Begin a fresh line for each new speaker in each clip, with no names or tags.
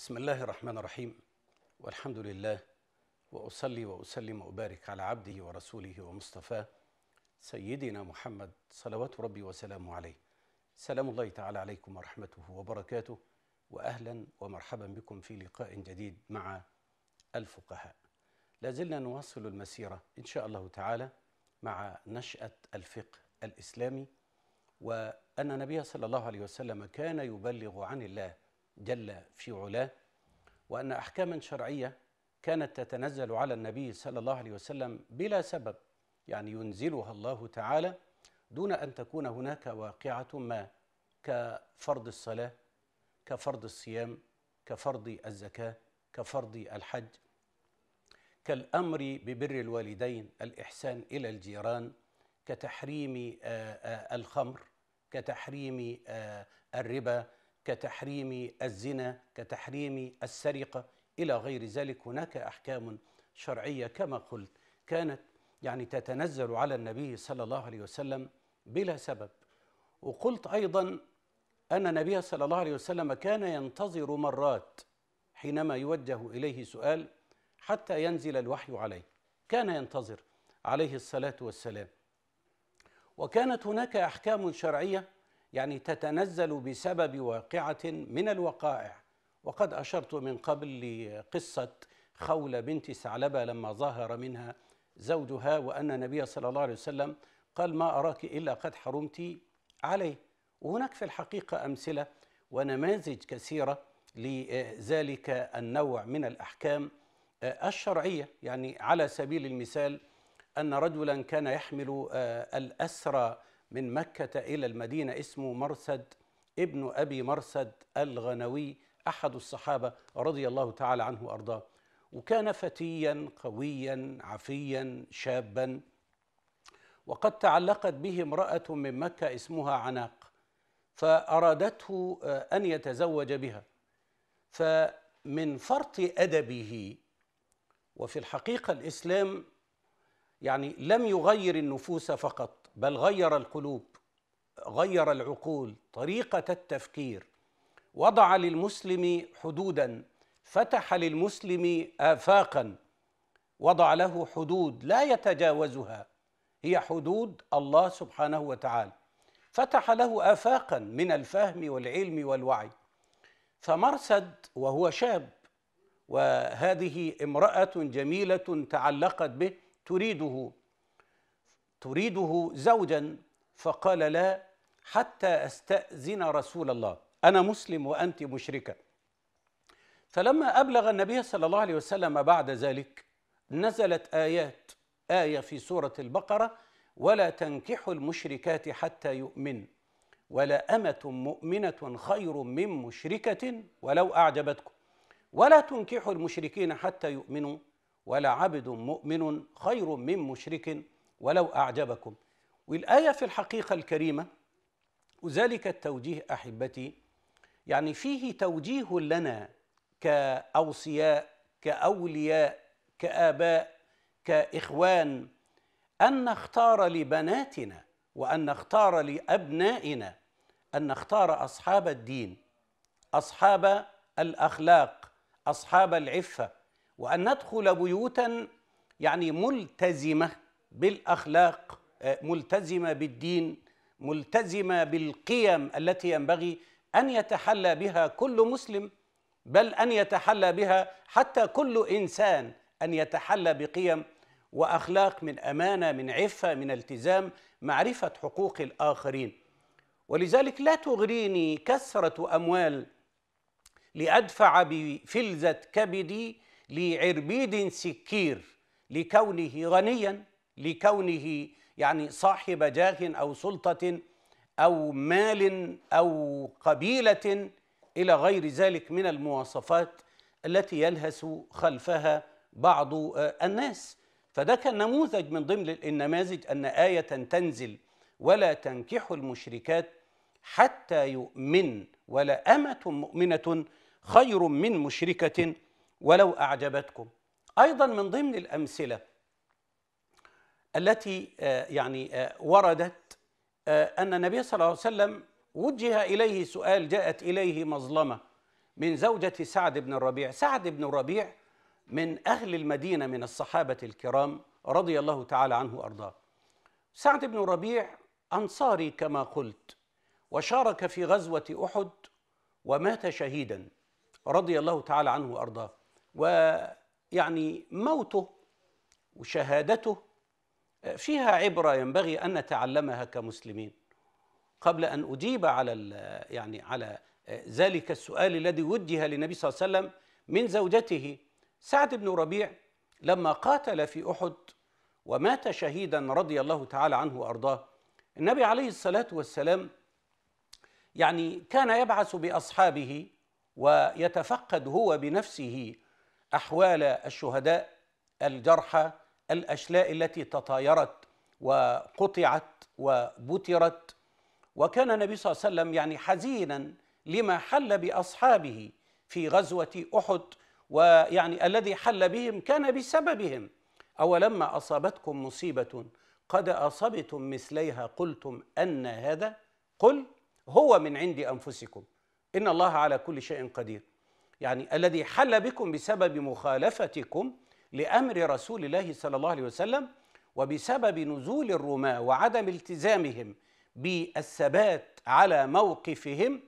بسم الله الرحمن الرحيم والحمد لله واصلي واسلم وابارك على عبده ورسوله ومصطفاه سيدنا محمد صلوات ربي وسلامه عليه سلام الله تعالى عليكم ورحمته وبركاته واهلا ومرحبا بكم في لقاء جديد مع الفقهاء لا زلنا نواصل المسيره ان شاء الله تعالى مع نشاه الفقه الاسلامي وان النبي صلى الله عليه وسلم كان يبلغ عن الله جل في علاه وأن أحكاما شرعية كانت تتنزل على النبي صلى الله عليه وسلم بلا سبب يعني ينزلها الله تعالى دون أن تكون هناك واقعة ما كفرض الصلاة كفرض الصيام كفرض الزكاة كفرض الحج كالأمر ببر الوالدين الإحسان إلى الجيران كتحريم آه، آه، الخمر كتحريم آه، الربا كتحريم الزنا كتحريم السرقة إلى غير ذلك هناك أحكام شرعية كما قلت كانت يعني تتنزل على النبي صلى الله عليه وسلم بلا سبب وقلت أيضا أن النبي صلى الله عليه وسلم كان ينتظر مرات حينما يوجه إليه سؤال حتى ينزل الوحي عليه كان ينتظر عليه الصلاة والسلام وكانت هناك أحكام شرعية يعني تتنزل بسبب واقعة من الوقائع وقد أشرت من قبل لقصة خولة بنت ثعلبة لما ظهر منها زوجها وأن النبي صلى الله عليه وسلم قال ما أراك إلا قد حرمت عليه وهناك في الحقيقة أمثلة ونماذج كثيرة لذلك النوع من الأحكام الشرعية يعني على سبيل المثال أن رجلا كان يحمل الأسرى من مكة إلى المدينة اسمه مرسد ابن أبي مرسد الغنوي أحد الصحابة رضي الله تعالى عنه وأرضاه وكان فتيا قويا عفيا شابا وقد تعلقت به امرأة من مكة اسمها عناق فأرادته آه، أن يتزوج بها فمن فرط أدبه وفي الحقيقة الإسلام يعني لم يغير النفوس فقط بل غير القلوب غير العقول طريقه التفكير وضع للمسلم حدودا فتح للمسلم افاقا وضع له حدود لا يتجاوزها هي حدود الله سبحانه وتعالى فتح له افاقا من الفهم والعلم والوعي فمرسد وهو شاب وهذه امراه جميله تعلقت به تريده تريده زوجا فقال لا حتى استاذن رسول الله انا مسلم وانت مشركه فلما ابلغ النبي صلى الله عليه وسلم بعد ذلك نزلت ايات ايه في سوره البقره ولا تنكحوا المشركات حتى يؤمن ولا امه مؤمنه خير من مشركه ولو اعجبتكم ولا تنكحوا المشركين حتى يؤمنوا ولا عبد مؤمن خير من مشرك ولو أعجبكم والآية في الحقيقة الكريمة وذلك التوجيه أحبتي يعني فيه توجيه لنا كأوصياء كأولياء كآباء كإخوان أن نختار لبناتنا وأن نختار لأبنائنا أن نختار أصحاب الدين أصحاب الأخلاق أصحاب العفة وأن ندخل بيوتا يعني ملتزمة بالاخلاق آه، ملتزمه بالدين ملتزمه بالقيم التي ينبغي ان يتحلى بها كل مسلم بل ان يتحلى بها حتى كل انسان ان يتحلى بقيم واخلاق من امانه من عفه من التزام معرفه حقوق الاخرين ولذلك لا تغريني كثره اموال لادفع بفلذه كبدي لعربيد سكير لكونه غنيا لكونه يعني صاحب جاه أو سلطة أو مال أو قبيلة إلى غير ذلك من المواصفات التي يلهث خلفها بعض آه، الناس فده كان نموذج من ضمن النماذج أن آية تنزل ولا تنكحوا المشركات حتى يؤمن ولا أمة مؤمنة خير من مشركة ولو أعجبتكم أيضا من ضمن الأمثلة التي آه، يعني آه، وردت آه، أن النبي صلى الله عليه وسلم وجه إليه سؤال جاءت إليه مظلمة من زوجة سعد بن الربيع سعد بن الربيع من أهل المدينة من الصحابة الكرام رضي الله تعالى عنه وأرضاه سعد بن الربيع أنصاري كما قلت وشارك في غزوة أحد ومات شهيدا رضي الله تعالى عنه وأرضاه ويعني موته وشهادته فيها عبرة ينبغي أن نتعلمها كمسلمين قبل أن أجيب على يعني على ذلك السؤال الذي وجه للنبي صلى الله عليه وسلم من زوجته سعد بن ربيع لما قاتل في أحد ومات شهيدا رضي الله تعالى عنه وأرضاه النبي عليه الصلاة والسلام يعني كان يبعث بأصحابه ويتفقد هو بنفسه أحوال الشهداء الجرحى الاشلاء التي تطايرت وقطعت وبترت وكان النبي صلى الله عليه وسلم يعني حزينا لما حل باصحابه في غزوه احد ويعني الذي حل بهم كان بسببهم اولما اصابتكم مصيبه قد اصبتم مثليها قلتم ان هذا قل هو من عند انفسكم ان الله على كل شيء قدير يعني الذي حل بكم بسبب مخالفتكم لامر رسول الله صلى الله عليه وسلم وبسبب نزول الرماة وعدم التزامهم بالثبات على موقفهم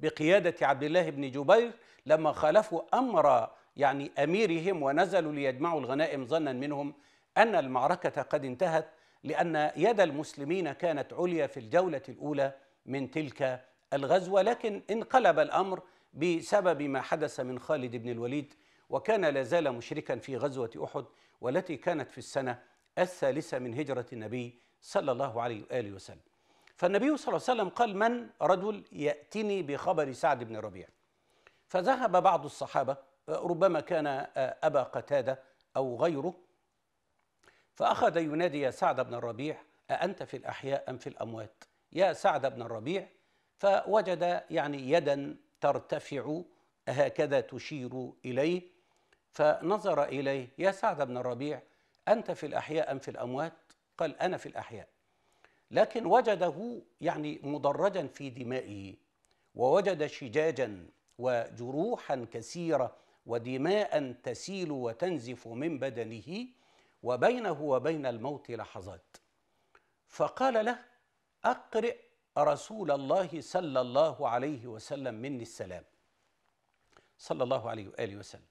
بقيادة عبد الله بن جبير لما خالفوا أمر يعني أميرهم ونزلوا ليجمعوا الغنائم ظنا منهم أن المعركة قد انتهت لأن يد المسلمين كانت عليا في الجولة الأولى من تلك الغزوة لكن انقلب الأمر بسبب ما حدث من خالد بن الوليد وكان لا زال مشركا في غزوة أحد والتي كانت في السنة الثالثة من هجرة النبي صلى الله عليه وآله وسلم فالنبي صلى الله عليه وسلم قال من رجل يأتني بخبر سعد بن ربيع فذهب بعض الصحابة ربما كان آه، أبا قتادة أو غيره فأخذ ينادي يا سعد بن الربيع أأنت في الأحياء أم في الأموات يا سعد بن الربيع فوجد يعني يدا ترتفع هكذا تشير إليه فنظر إليه يا سعد بن الربيع أنت في الأحياء أم في الأموات قال أنا في الأحياء لكن وجده يعني مدرجا في دمائه ووجد شجاجا وجروحا كثيرة ودماء تسيل وتنزف من بدنه وبينه وبين الموت لحظات فقال له أقرئ رسول الله صلى الله عليه وسلم مني السلام صلى الله عليه وآله وسلم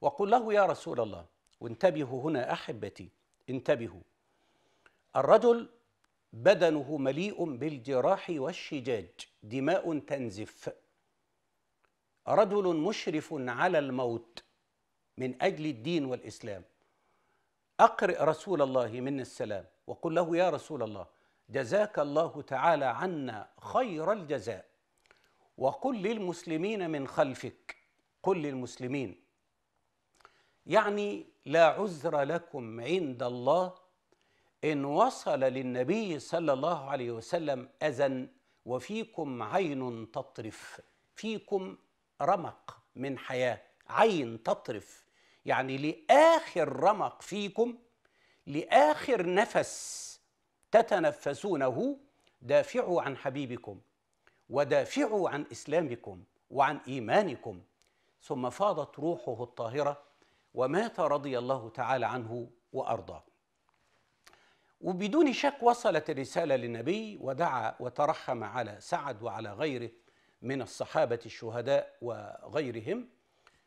وقل له يا رسول الله وانتبهوا هنا احبتي انتبهوا الرجل بدنه مليء بالجراح والشجاج دماء تنزف رجل مشرف على الموت من اجل الدين والاسلام اقرئ رسول الله من السلام وقل له يا رسول الله جزاك الله تعالى عنا خير الجزاء وقل للمسلمين من خلفك قل للمسلمين يعني لا عذر لكم عند الله إن وصل للنبي صلى الله عليه وسلم أذى وفيكم عين تطرف فيكم رمق من حياة عين تطرف يعني لآخر رمق فيكم لآخر نفس تتنفسونه دافعوا عن حبيبكم ودافعوا عن إسلامكم وعن إيمانكم ثم فاضت روحه الطاهرة ومات رضي الله تعالى عنه وارضاه وبدون شك وصلت الرساله للنبي ودعا وترحم على سعد وعلى غيره من الصحابه الشهداء وغيرهم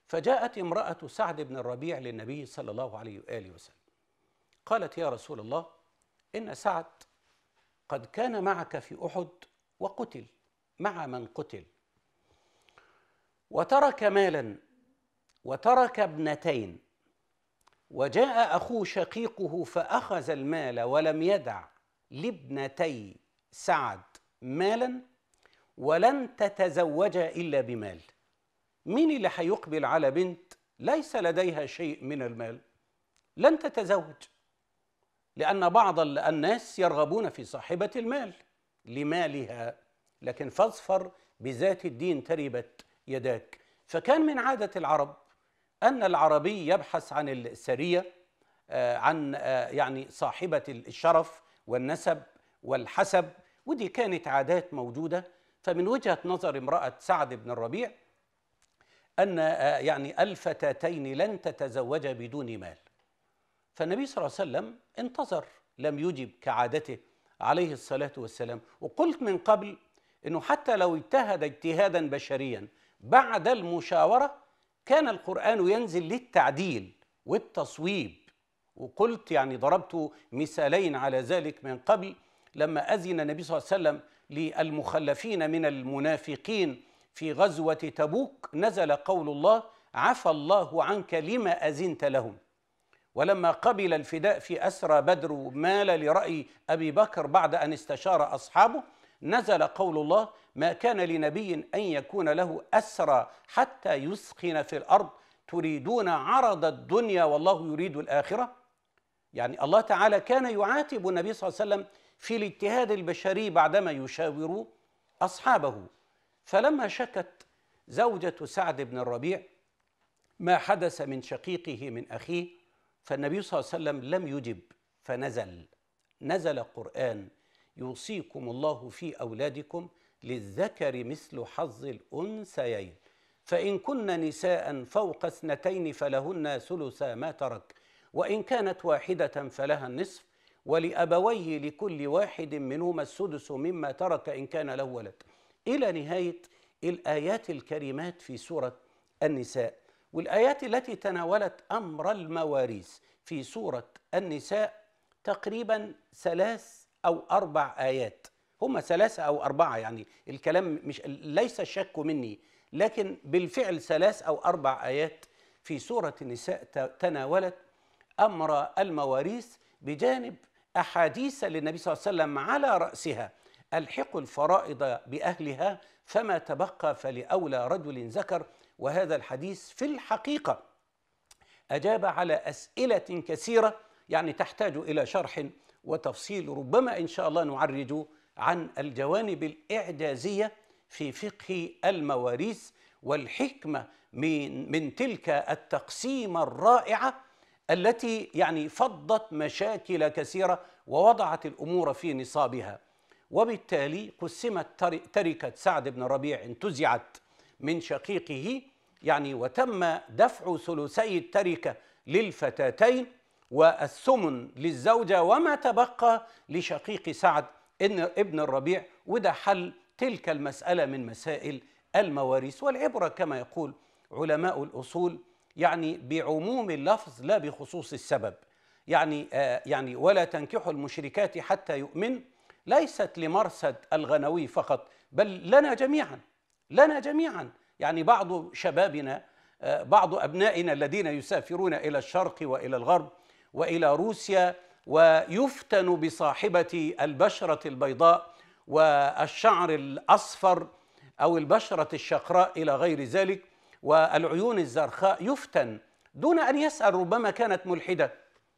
فجاءت امراه سعد بن الربيع للنبي صلى الله عليه واله وسلم قالت يا رسول الله ان سعد قد كان معك في احد وقتل مع من قتل وترك مالا وترك ابنتين وجاء اخوه شقيقه فاخذ المال ولم يدع لابنتي سعد مالا ولن تتزوجا الا بمال مين اللي هيقبل على بنت ليس لديها شيء من المال لن تتزوج لان بعض الناس يرغبون في صاحبه المال لمالها لكن فاظفر بذات الدين تربت يداك فكان من عاده العرب أن العربي يبحث عن السرية آه، عن آه، يعني صاحبة الشرف والنسب والحسب ودي كانت عادات موجودة فمن وجهة نظر امرأة سعد بن الربيع أن آه، يعني الفتاتين لن تتزوجا بدون مال فالنبي صلى الله عليه وسلم انتظر لم يجب كعادته عليه الصلاة والسلام وقلت من قبل أنه حتى لو اجتهد اجتهادا بشريا بعد المشاورة كان القرآن ينزل للتعديل والتصويب وقلت يعني ضربت مثالين على ذلك من قبل لما أذن النبي صلى الله عليه وسلم للمخلفين من المنافقين في غزوة تبوك نزل قول الله عفى الله عنك لما أذنت لهم ولما قبل الفداء في أسرى بدر مال لرأي أبي بكر بعد أن استشار أصحابه نزل قول الله ما كان لنبي أن يكون له أسرى حتى يسخن في الأرض تريدون عرض الدنيا والله يريد الآخرة يعني الله تعالى كان يعاتب النبي صلى الله عليه وسلم في الاجتهاد البشري بعدما يشاور أصحابه فلما شكت زوجة سعد بن الربيع ما حدث من شقيقه من أخيه فالنبي صلى الله عليه وسلم لم يجب فنزل نزل قرآن يوصيكم الله في أولادكم للذكر مثل حظ الأنثيين فإن كن نساء فوق اثنتين فلهن ثلثا ما ترك وإن كانت واحدة فلها النصف ولأبويه لكل واحد منهما السدس مما ترك إن كان له ولد إلى نهاية الآيات الكريمات في سورة النساء والآيات التي تناولت أمر المواريث في سورة النساء تقريبا ثلاث أو أربع آيات هما ثلاثة أو أربعة يعني الكلام مش ليس الشك مني لكن بالفعل ثلاث أو أربع آيات في سورة النساء تناولت أمر المواريث بجانب أحاديث للنبي صلى الله عليه وسلم على رأسها الحقوا الفرائض بأهلها فما تبقى فلأولى رجل ذكر وهذا الحديث في الحقيقة أجاب على أسئلة كثيرة يعني تحتاج إلى شرح وتفصيل ربما إن شاء الله نعرج عن الجوانب الإعجازية في فقه المواريث والحكمة من, من تلك التقسيم الرائعة التي يعني فضت مشاكل كثيرة ووضعت الأمور في نصابها وبالتالي قسمت تركة سعد بن ربيع انتزعت من شقيقه يعني وتم دفع ثلثي التركة للفتاتين والثمن للزوجة وما تبقى لشقيق سعد إن ابن الربيع وده حل تلك المسألة من مسائل المواريث والعبرة كما يقول علماء الأصول يعني بعموم اللفظ لا بخصوص السبب يعني آه يعني ولا تنكحوا المشركات حتى يؤمن ليست لمرصد الغنوي فقط بل لنا جميعا لنا جميعا يعني بعض شبابنا آه بعض أبنائنا الذين يسافرون إلى الشرق وإلى الغرب والى روسيا ويفتن بصاحبه البشره البيضاء والشعر الاصفر او البشره الشقراء الى غير ذلك والعيون الزرخاء يفتن دون ان يسال ربما كانت ملحده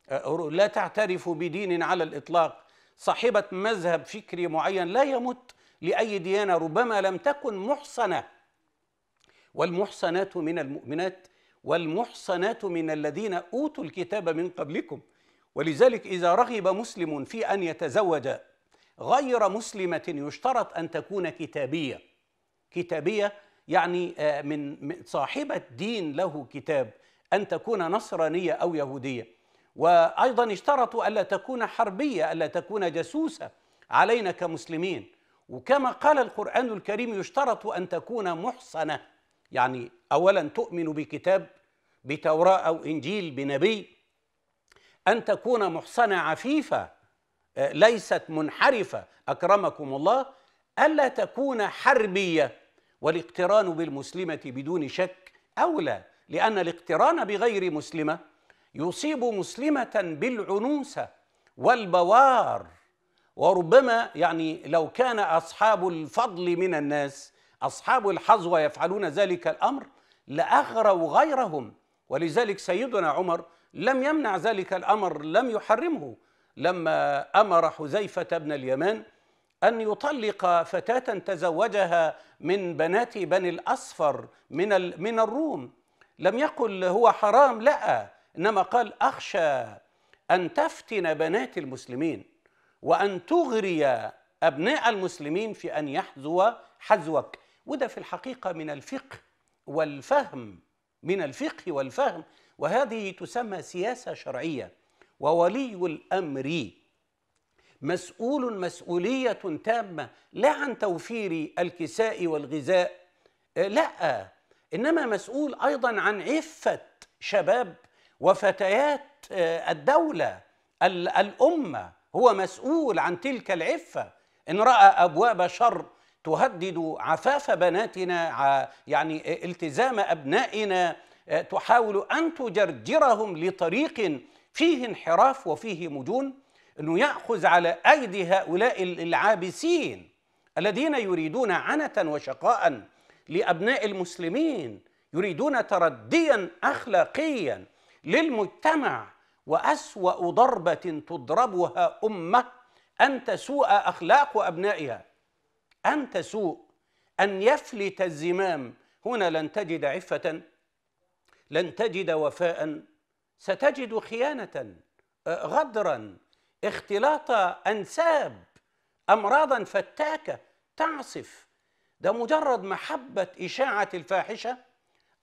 أه، أه، لا تعترف بدين على الاطلاق صاحبه مذهب فكري معين لا يمت لاي ديانه ربما لم تكن محصنه والمحصنات من المؤمنات والمحصنات من الذين أوتوا الكتاب من قبلكم ولذلك إذا رغب مسلم في أن يتزوج غير مسلمة يشترط أن تكون كتابية كتابية يعني آه، من صاحبة دين له كتاب أن تكون نصرانية أو يهودية وأيضا اشترطوا ألا تكون حربية ألا تكون جاسوسة علينا كمسلمين وكما قال القرآن الكريم يشترط أن تكون محصنة يعني اولا تؤمن بكتاب بتوراه او انجيل بنبي ان تكون محصنه عفيفه آه، ليست منحرفه اكرمكم الله الا تكون حربيه والاقتران بالمسلمه بدون شك اولى لان الاقتران بغير مسلمه يصيب مسلمه بالعنوسه والبوار وربما يعني لو كان اصحاب الفضل من الناس أصحاب الحظوة يفعلون ذلك الأمر لأغروا غيرهم ولذلك سيدنا عمر لم يمنع ذلك الأمر لم يحرمه لما أمر حذيفة بن اليمان أن يطلق فتاة تزوجها من بنات بني الأصفر من, من الروم لم يقل هو حرام لا إنما قال أخشى أن تفتن بنات المسلمين وأن تغري أبناء المسلمين في أن يحذو حذوك وده في الحقيقة من الفقه والفهم من الفقه والفهم وهذه تسمى سياسة شرعية وولي الأمر مسؤول مسؤولية تامة لا عن توفير الكساء والغذاء لا إنما مسؤول أيضا عن عفة شباب وفتيات آه، الدولة الأمة هو مسؤول عن تلك العفة إن رأى أبواب شر تهدد عفاف بناتنا يعني التزام أبنائنا آه، تحاول أن تجرجرهم لطريق فيه انحراف وفيه مجون أنه يأخذ على أيدي هؤلاء العابسين الذين يريدون عنة وشقاء لأبناء المسلمين يريدون ترديا أخلاقيا للمجتمع وأسوأ ضربة تضربها أمة أن تسوء أخلاق أبنائها أن تسوء أن يفلت الزمام هنا لن تجد عفة لن تجد وفاء ستجد خيانة غدرا اختلاط أنساب أمراضا فتاكة تعصف ده مجرد محبة إشاعة الفاحشة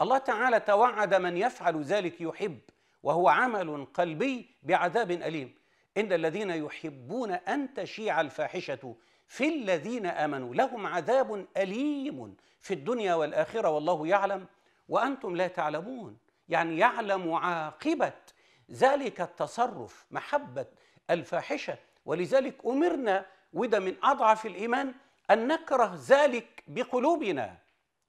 الله تعالى توعد من يفعل ذلك يحب وهو عمل قلبي بعذاب أليم إن الذين يحبون أن تشيع الفاحشة في الذين امنوا لهم عذاب اليم في الدنيا والاخره والله يعلم وانتم لا تعلمون يعني يعلم عاقبه ذلك التصرف محبه الفاحشه ولذلك امرنا وده من اضعف الايمان ان نكره ذلك بقلوبنا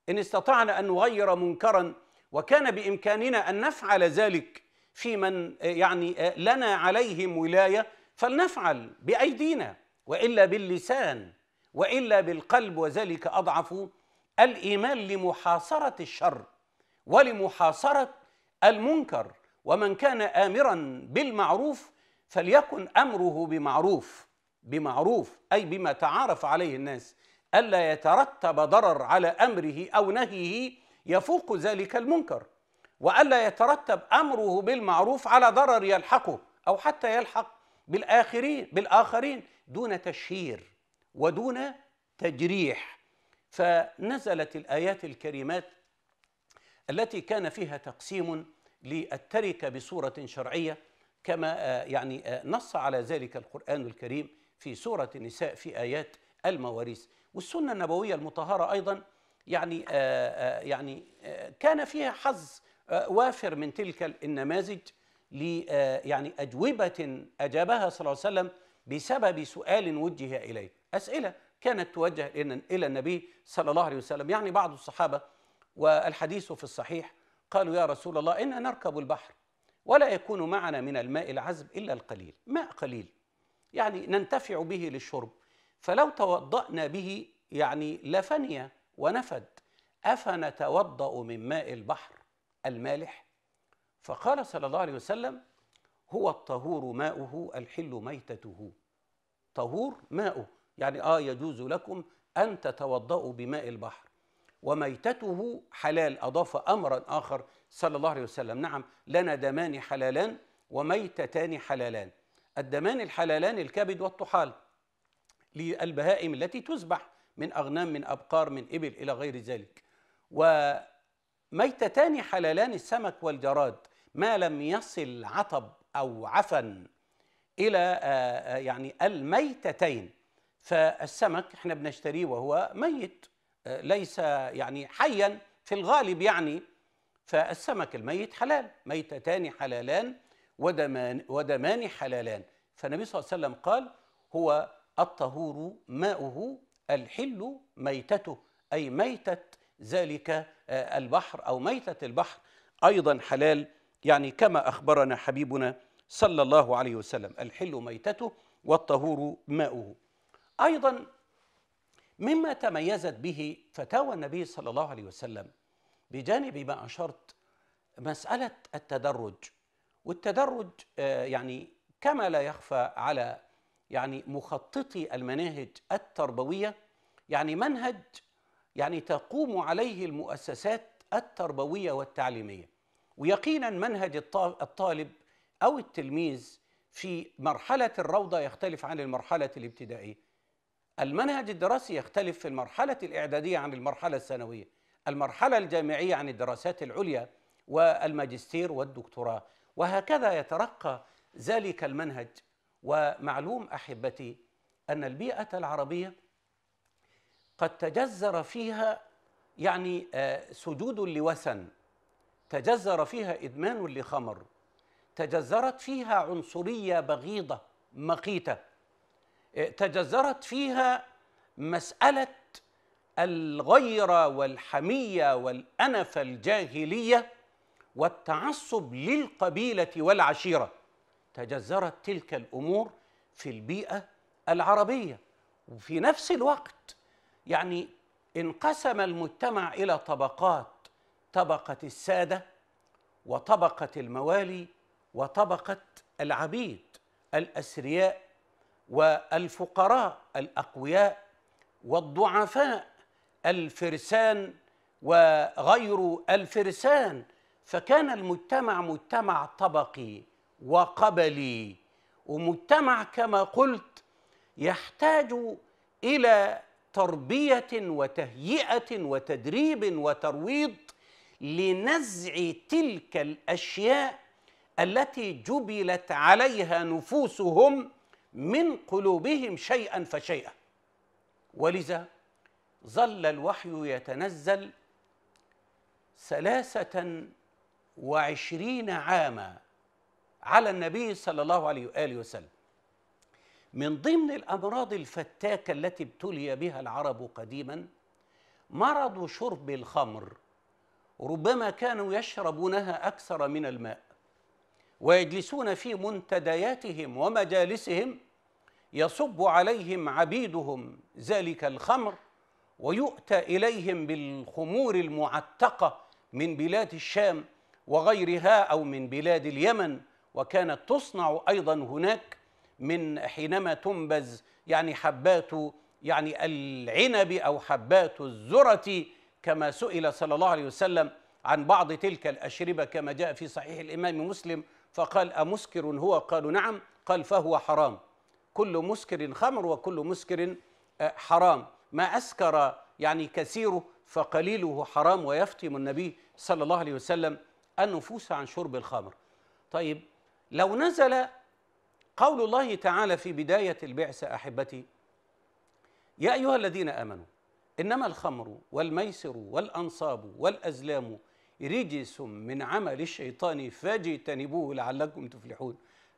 ان استطعنا ان نغير منكرا وكان بامكاننا ان نفعل ذلك في من يعني لنا عليهم ولايه فلنفعل بايدينا والا باللسان والا بالقلب وذلك اضعف الايمان لمحاصره الشر ولمحاصره المنكر ومن كان امرا بالمعروف فليكن امره بمعروف بمعروف اي بما تعارف عليه الناس الا يترتب ضرر على امره او نهيه يفوق ذلك المنكر والا يترتب امره بالمعروف على ضرر يلحقه او حتى يلحق بالآخرين بالآخرين دون تشهير ودون تجريح فنزلت الآيات الكريمات التي كان فيها تقسيم للتركة بصورة شرعية كما آه، يعني آه، نص على ذلك القرآن الكريم في سورة النساء في آيات المواريث والسنة النبوية المطهرة أيضا يعني آه، يعني كان فيها حظ وافر من تلك النماذج ل آه، يعني أجوبة أجابها صلى الله عليه وسلم بسبب سؤال وجه إليه أسئلة كانت توجه إلى النبي صلى الله عليه وسلم يعني بعض الصحابة والحديث في الصحيح قالوا يا رسول الله إنا نركب البحر ولا يكون معنا من الماء العذب إلا القليل ماء قليل يعني ننتفع به للشرب فلو توضأنا به يعني لفني ونفد أفنتوضأ من ماء البحر المالح فقال صلى الله عليه وسلم هو الطهور ماؤه الحل ميتته طهور ماؤه يعني آه يجوز لكم أن تتوضأوا بماء البحر وميتته حلال أضاف أمرا آخر صلى الله عليه وسلم نعم لنا دمان حلالان وميتتان حلالان الدمان الحلالان الكبد والطحال للبهائم التي تذبح من أغنام من أبقار من إبل إلى غير ذلك وميتتان حلالان السمك والجراد ما لم يصل عطب أو عفن إلى آه، آه، يعني الميتتين فالسمك احنا بنشتريه وهو ميت آه، ليس يعني حيا في الغالب يعني فالسمك الميت حلال ميتتان حلالان ودمان ودمان حلالان فالنبي صلى الله عليه وسلم قال هو الطهور ماؤه الحل ميتته أي ميتة ذلك البحر أو ميتة البحر أيضا حلال يعني كما أخبرنا حبيبنا صلى الله عليه وسلم الحل ميتته والطهور ماؤه أيضا مما تميزت به فتاوى النبي صلى الله عليه وسلم بجانب ما أشرت مسألة التدرج والتدرج آه، يعني كما لا يخفى على يعني مخططي المناهج التربوية يعني منهج يعني تقوم عليه المؤسسات التربوية والتعليمية ويقينا منهج الطالب أو التلميذ في مرحلة الروضة يختلف عن المرحلة الابتدائية المنهج الدراسي يختلف في المرحلة الإعدادية عن المرحلة الثانوية المرحلة الجامعية عن الدراسات العليا والماجستير والدكتوراه وهكذا يترقى ذلك المنهج ومعلوم أحبتي أن البيئة العربية قد تجذر فيها يعني آه، سجود لوثن تجزر فيها إدمان لخمر تجزرت فيها عنصرية بغيضة مقيتة إيه، تجزرت فيها مسألة الغيرة والحمية والأنف الجاهلية والتعصب للقبيلة والعشيرة تجزرت تلك الأمور في البيئة العربية وفي نفس الوقت يعني انقسم المجتمع إلى طبقات طبقة السادة وطبقة الموالي وطبقة العبيد الأثرياء والفقراء الأقوياء والضعفاء الفرسان وغير الفرسان فكان المجتمع مجتمع طبقي وقبلي ومجتمع كما قلت يحتاج الى تربيه وتهيئه وتدريب وترويض لنزع تلك الاشياء التي جبلت عليها نفوسهم من قلوبهم شيئا فشيئا ولذا ظل الوحي يتنزل ثلاثة وعشرين عاما على النبي صلى الله عليه وآله وسلم من ضمن الأمراض الفتاكة التي ابتلي بها العرب قديما مرض شرب الخمر ربما كانوا يشربونها اكثر من الماء ويجلسون في منتدياتهم ومجالسهم يصب عليهم عبيدهم ذلك الخمر ويؤتى اليهم بالخمور المعتقه من بلاد الشام وغيرها او من بلاد اليمن وكانت تصنع ايضا هناك من حينما تنبز يعني حبات يعني العنب او حبات الذره كما سئل صلى الله عليه وسلم عن بعض تلك الأشربة كما جاء في صحيح الإمام مسلم فقال أمسكر هو قالوا نعم قال فهو حرام كل مسكر خمر وكل مسكر آه، حرام ما أسكر يعني كثيره فقليله حرام ويفتم النبي صلى الله عليه وسلم النفوس عن شرب الخمر طيب لو نزل قول الله تعالى في بداية البعثة أحبتي يا أيها الذين آمنوا إنما الخمر والميسر والأنصاب والأزلام رجس من عمل الشيطان فاجتنبوه لعلكم تفلحون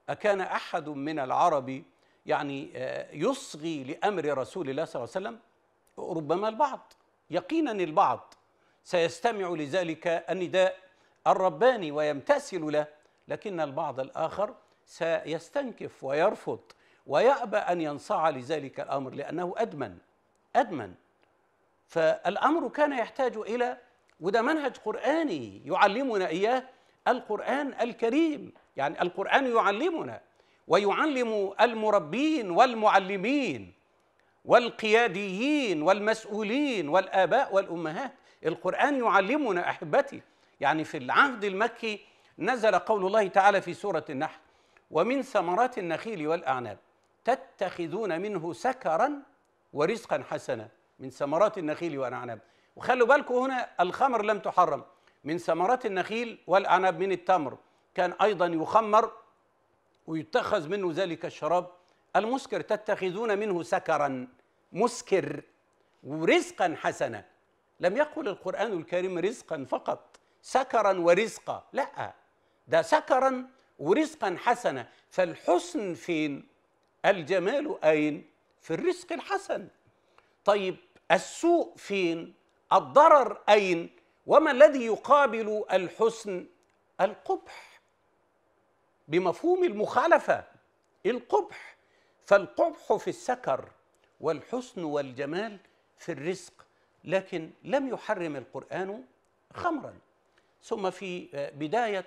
أكان أحد من العرب يعني آه، يصغي لأمر رسول الله صلى الله عليه وسلم ربما البعض يقينا البعض سيستمع لذلك النداء الرباني ويمتثل له لكن البعض الآخر سيستنكف ويرفض ويأبى أن ينصاع لذلك الأمر لأنه أدمن أدمن فالامر كان يحتاج الى وده منهج قراني يعلمنا اياه القران الكريم يعني القران يعلمنا ويعلم المربين والمعلمين والقياديين والمسؤولين والاباء والامهات القران يعلمنا احبتي يعني في العهد المكي نزل قول الله تعالى في سوره النحل ومن ثمرات النخيل والاعناب تتخذون منه سكرا ورزقا حسنا من ثمرات النخيل والعنب وخلوا بالكم هنا الخمر لم تحرم من ثمرات النخيل والعنب من التمر كان أيضا يخمر ويتخذ منه ذلك الشراب المسكر تتخذون منه سكرا مسكر ورزقا حسنا لم يقل القرآن الكريم رزقا فقط سكرا ورزقا لا ده سكرا ورزقا حسنا فالحسن فين الجمال أين في الرزق الحسن طيب السوء فين الضرر اين وما الذي يقابل الحسن القبح بمفهوم المخالفه القبح فالقبح في السكر والحسن والجمال في الرزق لكن لم يحرم القران خمرا ثم في آه، بدايه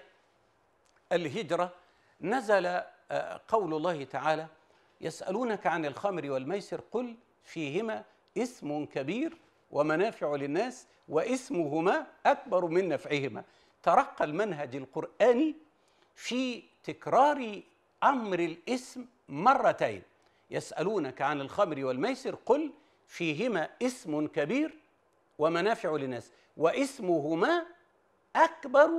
الهجره نزل آه، قول الله تعالى يسالونك عن الخمر والميسر قل فيهما اسم كبير ومنافع للناس واسمهما اكبر من نفعهما ترقى المنهج القراني في تكرار امر الاسم مرتين يسالونك عن الخمر والميسر قل فيهما اسم كبير ومنافع للناس واسمهما اكبر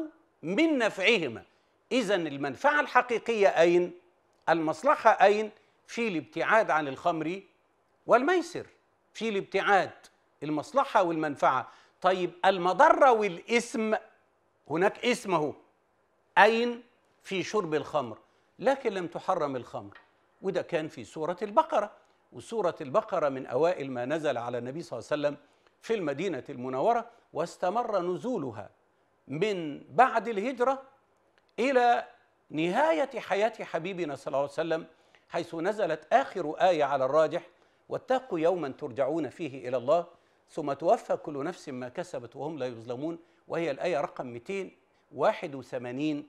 من نفعهما اذا المنفعه الحقيقيه اين المصلحه اين في الابتعاد عن الخمر والميسر في الابتعاد المصلحة والمنفعة طيب المضرة والإسم هناك إسمه أهو أين في شرب الخمر لكن لم تحرم الخمر وده كان في سورة البقرة وسورة البقرة من أوائل ما نزل على النبي صلى الله عليه وسلم في المدينة المنورة واستمر نزولها من بعد الهجرة إلى نهاية حياة حبيبنا صلى الله عليه وسلم حيث نزلت آخر آية على الراجح واتقوا يوما ترجعون فيه إلى الله ثم توفى كل نفس ما كسبت وهم لا يظلمون وهي الآية رقم 281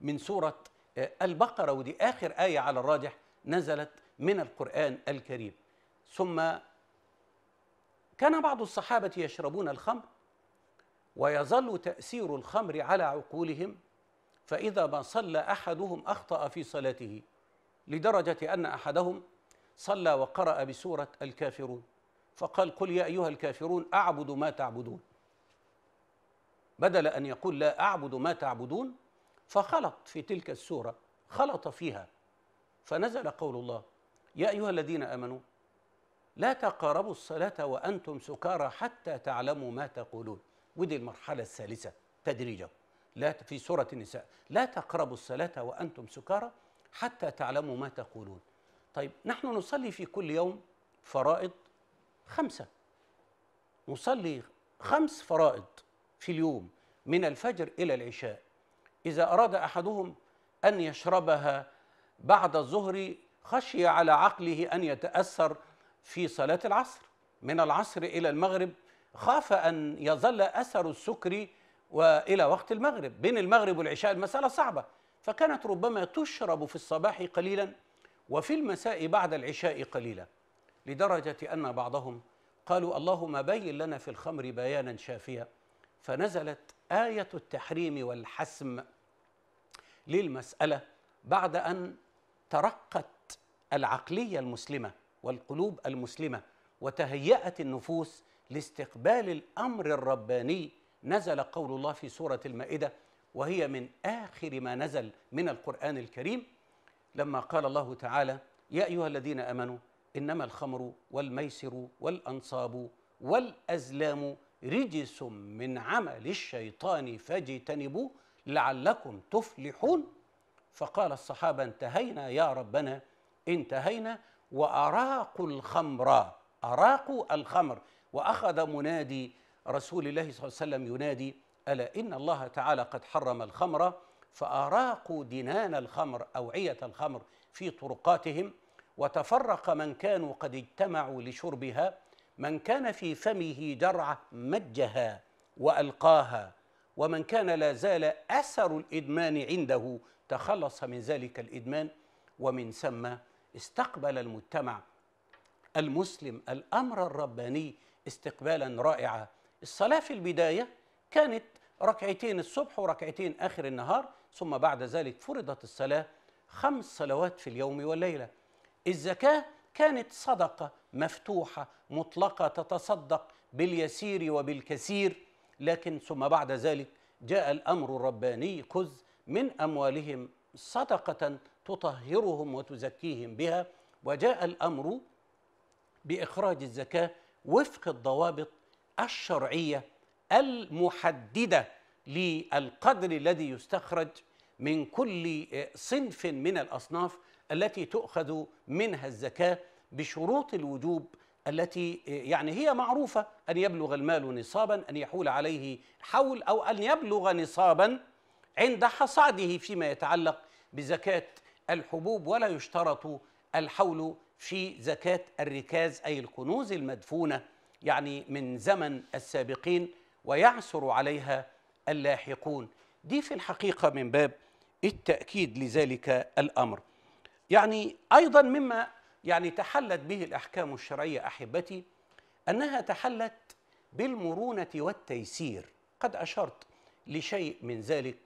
من سورة آه، البقرة ودي آخر آية على الراجح نزلت من القرآن الكريم ثم كان بعض الصحابة يشربون الخمر ويظل تأثير الخمر على عقولهم فإذا ما صلى أحدهم أخطأ في صلاته لدرجة أن أحدهم صلى وقرأ بسورة الكافرون فقال قل يا أيها الكافرون أعبد ما تعبدون بدل أن يقول لا أعبد ما تعبدون فخلط في تلك السورة خلط فيها فنزل قول الله يا أيها الذين آمنوا لا تقاربوا الصلاة وأنتم سكارى حتى تعلموا ما تقولون ودي المرحلة الثالثة تدريجا لا في سورة النساء لا تقربوا الصلاة وأنتم سكارى حتى تعلموا ما تقولون طيب نحن نصلي في كل يوم فرائض خمسة نصلي خمس فرائض في اليوم من الفجر إلى العشاء إذا أراد أحدهم أن يشربها بعد الظهر خشي على عقله أن يتأثر في صلاة العصر من العصر إلى المغرب خاف أن يظل أثر السكر وإلى وقت المغرب بين المغرب والعشاء المسألة صعبة فكانت ربما تشرب في الصباح قليلا وفي المساء بعد العشاء قليلا لدرجة أن بعضهم قالوا اللهم بين لنا في الخمر بيانا شافيا فنزلت آية التحريم والحسم للمسألة بعد أن ترقت العقلية المسلمة والقلوب المسلمة وتهيأت النفوس لاستقبال الأمر الرباني نزل قول الله في سورة المائدة وهي من آخر ما نزل من القرآن الكريم لما قال الله تعالى يا أيها الذين أمنوا إنما الخمر والميسر والأنصاب والأزلام رجس من عمل الشيطان فاجتنبوا لعلكم تفلحون فقال الصحابة انتهينا يا ربنا انتهينا وأراقوا الخمر أراقوا الخمر وأخذ منادي رسول الله صلى الله عليه وسلم ينادي ألا إن الله تعالى قد حرم الخمر فأراقوا دنان الخمر أوعية الخمر في طرقاتهم وتفرق من كانوا قد اجتمعوا لشربها من كان في فمه جرعة مجها وألقاها ومن كان لا زال أثر الإدمان عنده تخلص من ذلك الإدمان ومن ثم استقبل المجتمع المسلم الأمر الرباني استقبالا رائعا الصلاة في البداية كانت ركعتين الصبح وركعتين آخر النهار ثم بعد ذلك فرضت الصلاة خمس صلوات في اليوم والليلة الزكاة كانت صدقة مفتوحة مطلقة تتصدق باليسير وبالكثير لكن ثم بعد ذلك جاء الأمر الرباني خذ من أموالهم صدقة تطهرهم وتزكيهم بها وجاء الأمر بإخراج الزكاة وفق الضوابط الشرعية المحدده للقدر الذي يستخرج من كل آه، صنف من الاصناف التي تؤخذ منها الزكاه بشروط الوجوب التي آه، يعني هي معروفه ان يبلغ المال نصابا ان يحول عليه حول او ان يبلغ نصابا عند حصاده فيما يتعلق بزكاه الحبوب ولا يشترط الحول في زكاه الركاز اي الكنوز المدفونه يعني من زمن السابقين ويعثر عليها اللاحقون دي في الحقيقة من باب التأكيد لذلك الأمر يعني أيضا مما يعني تحلت به الأحكام الشرعية أحبتي أنها تحلت بالمرونة والتيسير قد أشرت لشيء من ذلك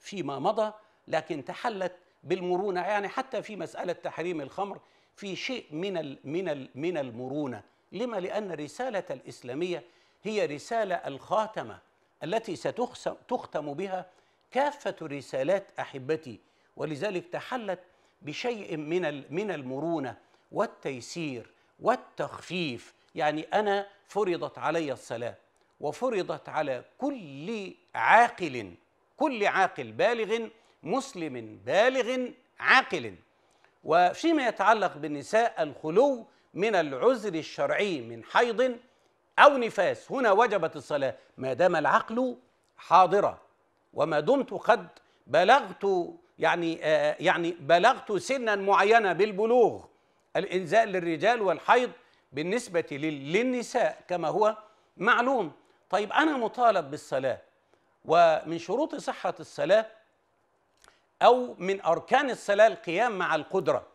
فيما مضى لكن تحلت بالمرونة يعني حتى في مسألة تحريم الخمر في شيء من من من المرونة لما لأن الرسالة الإسلامية هي رسالة الخاتمة التي ستختم بها كافة رسالات أحبتي ولذلك تحلت بشيء من من المرونة والتيسير والتخفيف يعني أنا فرضت علي الصلاة وفرضت على كل عاقل كل عاقل بالغ مسلم بالغ عاقل وفيما يتعلق بالنساء الخلو من العذر الشرعي من حيض أو نفاس هنا وجبت الصلاة ما دام العقل حاضرة وما دمت قد بلغت يعني آه, آه، يعني بلغت سنا معينة بالبلوغ الإنزال للرجال والحيض بالنسبة للنساء كما هو معلوم طيب أنا مطالب بالصلاة ومن شروط صحة الصلاة أو من أركان الصلاة القيام مع القدرة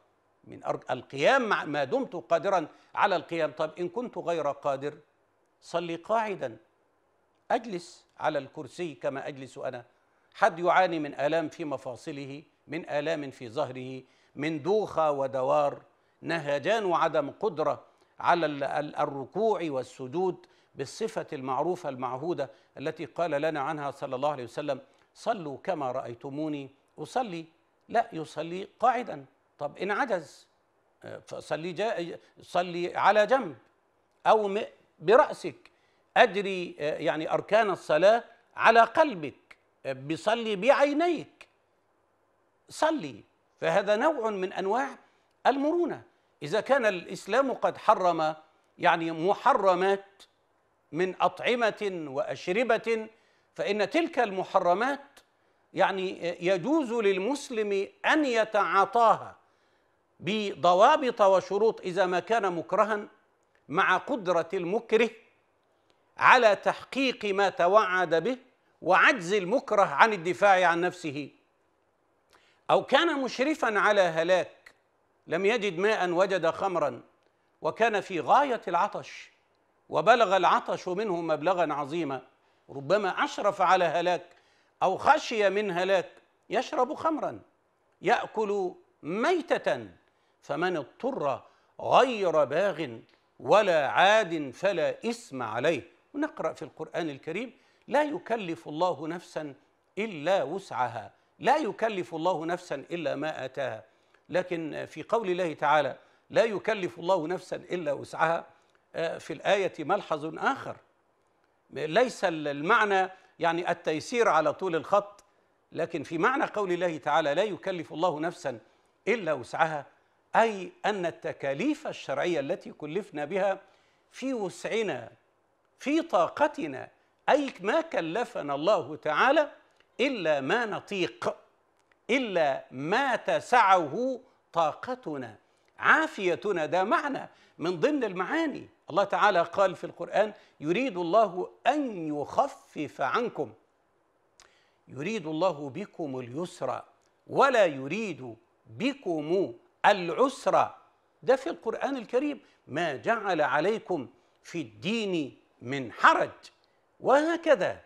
من القيام مع ما دمت قادرا على القيام طب إن كنت غير قادر صلي قاعدا أجلس على الكرسي كما أجلس أنا حد يعاني من آلام في مفاصله من آلام في ظهره من دوخة ودوار نهجان وعدم قدرة على الركوع والسجود بالصفة المعروفة المعهودة التي قال لنا عنها صلى الله عليه وسلم صلوا كما رأيتموني أصلي لا يصلي قاعدا طب إن عجز آه، صلي, جا صلي على جنب أو برأسك أدري آه، يعني أركان الصلاة على قلبك آه، بصلي بعينيك صلي فهذا نوع من أنواع المرونة إذا كان الإسلام قد حرم يعني محرمات من أطعمة وأشربة فإن تلك المحرمات يعني آه، يجوز للمسلم أن يتعاطاها بضوابط وشروط إذا ما كان مكرها مع قدرة المكره على تحقيق ما توعد به وعجز المكره عن الدفاع عن نفسه أو كان مشرفا على هلاك لم يجد ماء وجد خمرا وكان في غاية العطش وبلغ العطش منه مبلغا عظيما ربما أشرف على هلاك أو خشي من هلاك يشرب خمرا يأكل ميتة فمن اضطر غير باغ ولا عاد فلا إثم عليه ونقرأ في القرآن الكريم لا يكلف الله نفسا إلا وسعها لا يكلف الله نفسا إلا ما آتاها لكن في قول الله تعالى لا يكلف الله نفسا إلا وسعها آه، في الآية ملحظ آخر ليس المعنى يعني التيسير على طول الخط لكن في معنى قول الله تعالى لا يكلف الله نفسا إلا وسعها أي أن التكاليف الشرعية التي كلفنا بها في وسعنا في طاقتنا أي ما كلفنا الله تعالى إلا ما نطيق إلا ما تسعه طاقتنا عافيتنا ده معنى من ضمن المعاني الله تعالى قال في القرآن يريد الله أن يخفف عنكم يريد الله بكم اليسر ولا يريد بكم العسرة ده في القرآن الكريم ما جعل عليكم في الدين من حرج وهكذا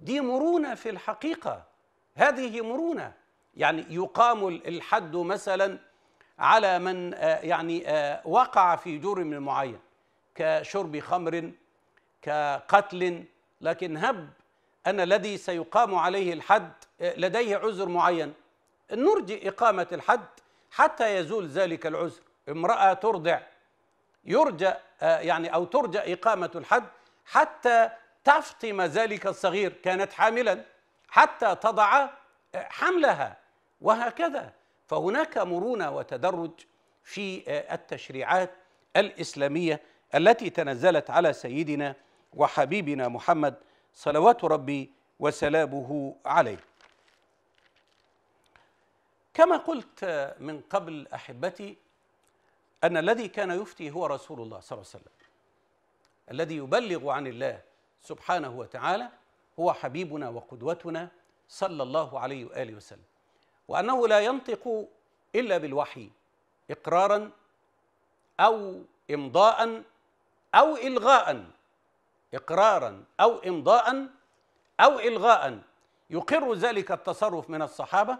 دي مرونة في الحقيقة هذه مرونة يعني يقام الحد مثلا على من آه، يعني آه، وقع في جرم معين كشرب خمر كقتل لكن هب أن الذي سيقام عليه الحد آه، لديه عذر معين نرجي إقامة الحد حتى يزول ذلك العذر امرأة ترضع يرجى آه، يعني أو ترجى إقامة الحد حتى تفطم ذلك الصغير كانت حاملا حتى تضع آه، حملها وهكذا فهناك مرونة وتدرج في آه، التشريعات الإسلامية التي تنزلت على سيدنا وحبيبنا محمد صلوات ربي وسلامه عليه كما قلت من قبل احبتي ان الذي كان يفتي هو رسول الله صلى الله عليه وسلم الذي يبلغ عن الله سبحانه وتعالى هو حبيبنا وقدوتنا صلى الله عليه واله وسلم وانه لا ينطق الا بالوحي اقرارا او امضاء او الغاء اقرارا او امضاء او الغاء يقر ذلك التصرف من الصحابه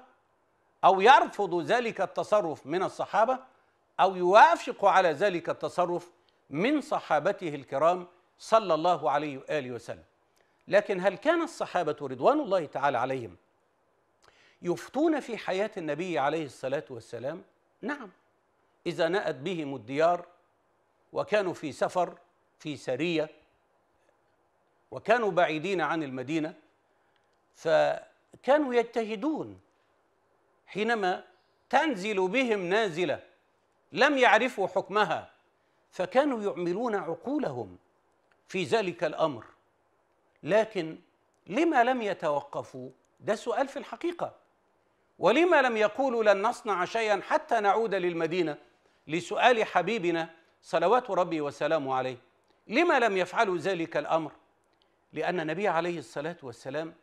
أو يرفض ذلك التصرف من الصحابة أو يوافق على ذلك التصرف من صحابته الكرام صلى الله عليه وآله وسلم لكن هل كان الصحابة رضوان الله تعالى عليهم يفتون في حياة النبي عليه الصلاة والسلام؟ نعم إذا نأت بهم الديار وكانوا في سفر في سرية وكانوا بعيدين عن المدينة فكانوا يجتهدون حينما تنزل بهم نازلة لم يعرفوا حكمها فكانوا يعملون عقولهم في ذلك الأمر لكن لما لم يتوقفوا ده سؤال في الحقيقة ولما لم يقولوا لن نصنع شيئا حتى نعود للمدينة لسؤال حبيبنا صلوات ربي وسلامه عليه لما لم يفعلوا ذلك الأمر لأن النبي عليه الصلاة والسلام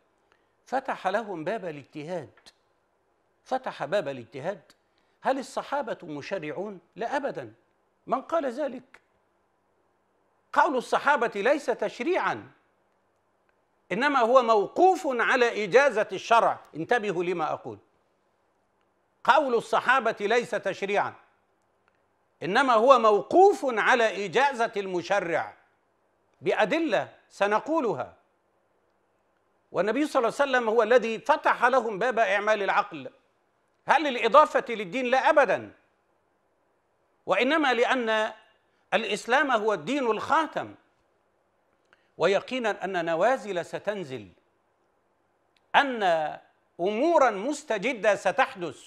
فتح لهم باب الاجتهاد فتح باب الاجتهاد هل الصحابة مشرعون؟ لا أبدا من قال ذلك؟ قول الصحابة ليس تشريعا إنما هو موقوف على إجازة الشرع انتبهوا لما أقول قول الصحابة ليس تشريعا إنما هو موقوف على إجازة المشرع بأدلة سنقولها والنبي صلى الله عليه وسلم هو الذي فتح لهم باب إعمال العقل هل الإضافة للدين لا أبدا وإنما لأن الإسلام هو الدين الخاتم ويقينا أن نوازل ستنزل أن أمورا مستجدة ستحدث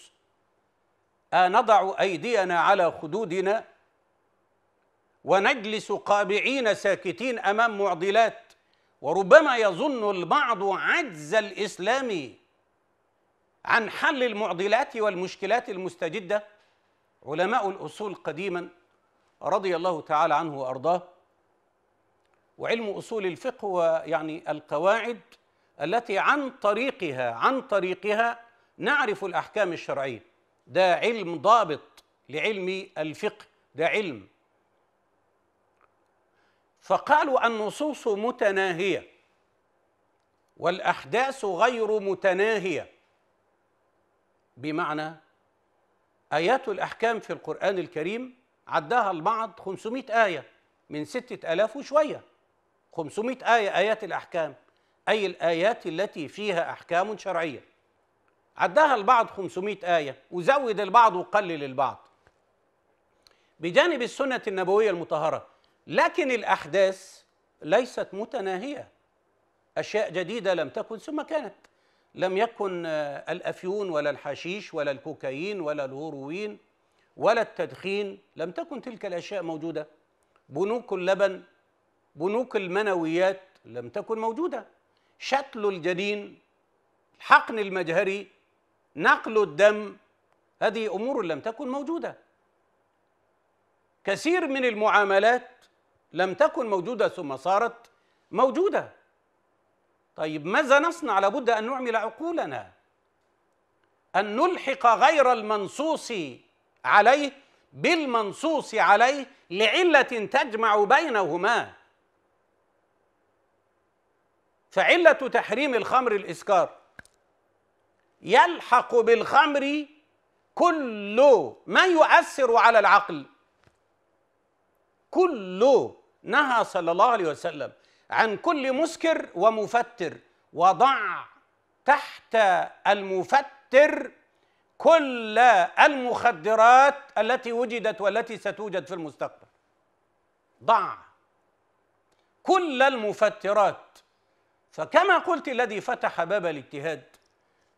أنضع آه، أيدينا على خدودنا ونجلس قابعين ساكتين أمام معضلات وربما يظن البعض عجز الإسلام عن حل المعضلات والمشكلات المستجدة علماء الأصول قديما رضي الله تعالى عنه وأرضاه وعلم أصول الفقه ويعني القواعد التي عن طريقها عن طريقها نعرف الأحكام الشرعية ده علم ضابط لعلم الفقه ده علم فقالوا النصوص متناهية والأحداث غير متناهية بمعنى آيات الأحكام في القرآن الكريم عداها البعض 500 آية من 6000 وشوية 500 آية آيات الأحكام أي الآيات التي فيها أحكام شرعية عداها البعض 500 آية وزود البعض وقلل البعض بجانب السنة النبوية المطهرة لكن الأحداث ليست متناهية أشياء جديدة لم تكن ثم كانت لم يكن آه، الافيون ولا الحشيش ولا الكوكايين ولا الهروين ولا التدخين لم تكن تلك الاشياء موجوده بنوك اللبن بنوك المنويات لم تكن موجوده شتل الجنين حقن المجهري نقل الدم هذه امور لم تكن موجوده كثير من المعاملات لم تكن موجوده ثم صارت موجوده طيب ماذا نصنع لابد أن نعمل عقولنا أن نلحق غير المنصوص عليه بالمنصوص عليه لعلة تجمع بينهما فعلة تحريم الخمر الإسكار يلحق بالخمر كل ما يؤثر على العقل كله نهى صلى الله عليه وسلم عن كل مسكر ومفتر وضع تحت المفتر كل المخدرات التي وجدت والتي ستوجد في المستقبل ضع كل المفترات فكما قلت الذي فتح باب الاجتهاد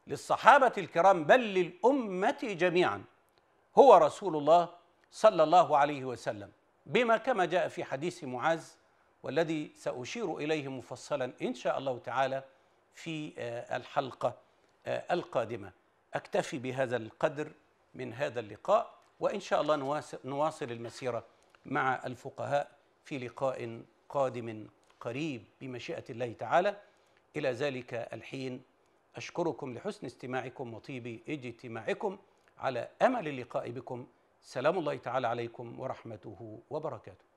للصحابه الكرام بل للامه جميعا هو رسول الله صلى الله عليه وسلم بما كما جاء في حديث معاذ والذي سأشير إليه مفصلا إن شاء الله تعالى في آه، الحلقة آه، القادمة أكتفي بهذا القدر من هذا اللقاء وإن شاء الله نواصل المسيرة مع الفقهاء في لقاء قادم قريب بمشيئة الله تعالى إلى ذلك الحين أشكركم لحسن استماعكم وطيب اجتماعكم على أمل اللقاء بكم سلام الله تعالى عليكم ورحمته وبركاته